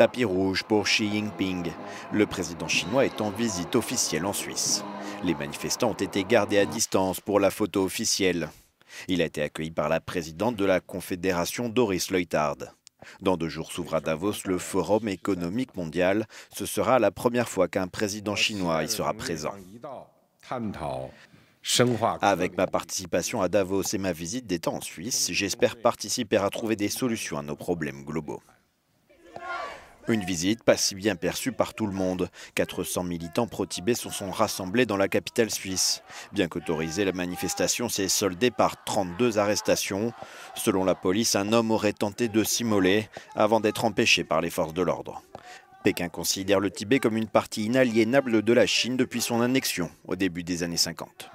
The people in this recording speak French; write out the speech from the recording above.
Tapis rouge pour Xi Jinping. Le président chinois est en visite officielle en Suisse. Les manifestants ont été gardés à distance pour la photo officielle. Il a été accueilli par la présidente de la Confédération Doris Leuthard. Dans deux jours s'ouvre à Davos le Forum économique mondial. Ce sera la première fois qu'un président chinois y sera présent. Avec ma participation à Davos et ma visite d'État en Suisse, j'espère participer à trouver des solutions à nos problèmes globaux. Une visite pas si bien perçue par tout le monde. 400 militants pro-Tibet se sont rassemblés dans la capitale suisse. Bien qu'autorisée, la manifestation s'est soldée par 32 arrestations. Selon la police, un homme aurait tenté de s'immoler avant d'être empêché par les forces de l'ordre. Pékin considère le Tibet comme une partie inaliénable de la Chine depuis son annexion au début des années 50.